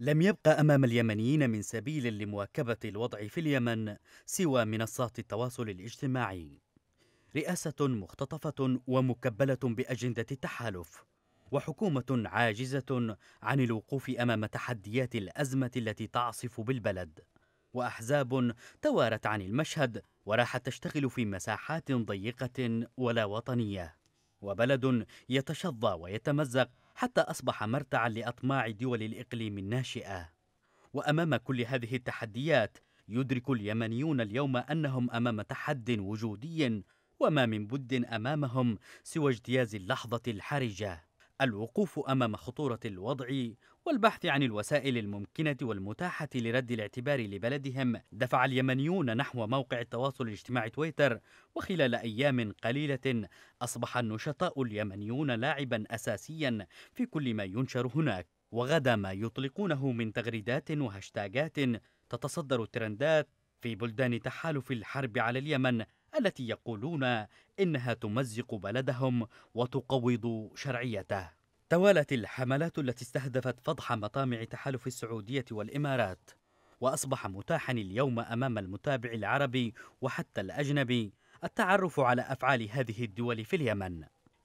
لم يبقى أمام اليمنيين من سبيل لمواكبة الوضع في اليمن سوى منصات التواصل الاجتماعي رئاسة مختطفة ومكبلة بأجندة التحالف وحكومة عاجزة عن الوقوف أمام تحديات الأزمة التي تعصف بالبلد وأحزاب توارت عن المشهد وراحت تشتغل في مساحات ضيقة ولا وطنية وبلد يتشظى ويتمزق حتى أصبح مرتعا لأطماع دول الإقليم الناشئة وأمام كل هذه التحديات يدرك اليمنيون اليوم أنهم أمام تحد وجودي وما من بد أمامهم سوى اجتياز اللحظة الحرجة الوقوف امام خطوره الوضع والبحث عن الوسائل الممكنه والمتاحه لرد الاعتبار لبلدهم دفع اليمنيون نحو موقع التواصل الاجتماعي تويتر وخلال ايام قليله اصبح النشطاء اليمنيون لاعبا اساسيا في كل ما ينشر هناك وغدا ما يطلقونه من تغريدات وهاشتاجات تتصدر الترندات في بلدان تحالف الحرب على اليمن التي يقولون إنها تمزق بلدهم وتقوض شرعيته توالت الحملات التي استهدفت فضح مطامع تحالف السعودية والإمارات وأصبح متاحا اليوم أمام المتابع العربي وحتى الأجنبي التعرف على أفعال هذه الدول في اليمن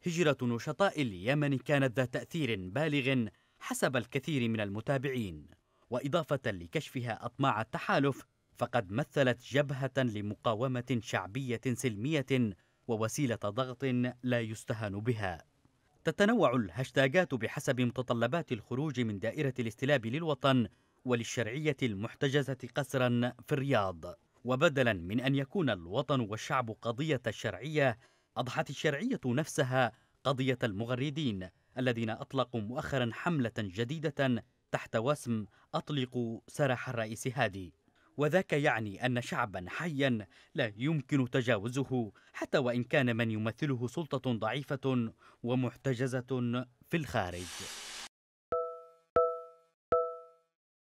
هجرة نشطاء اليمن كانت ذات تأثير بالغ حسب الكثير من المتابعين وإضافة لكشفها أطماع التحالف فقد مثلت جبهة لمقاومة شعبية سلمية ووسيلة ضغط لا يستهان بها. تتنوع الهاشتاجات بحسب متطلبات الخروج من دائرة الاستلاب للوطن وللشرعية المحتجزة قسرا في الرياض. وبدلا من أن يكون الوطن والشعب قضية الشرعية، أضحت الشرعية نفسها قضية المغردين الذين أطلقوا مؤخرا حملة جديدة تحت وسم أطلقوا سراح الرئيس هادي. وذاك يعني أن شعبا حيا لا يمكن تجاوزه حتى وإن كان من يمثله سلطة ضعيفة ومحتجزة في الخارج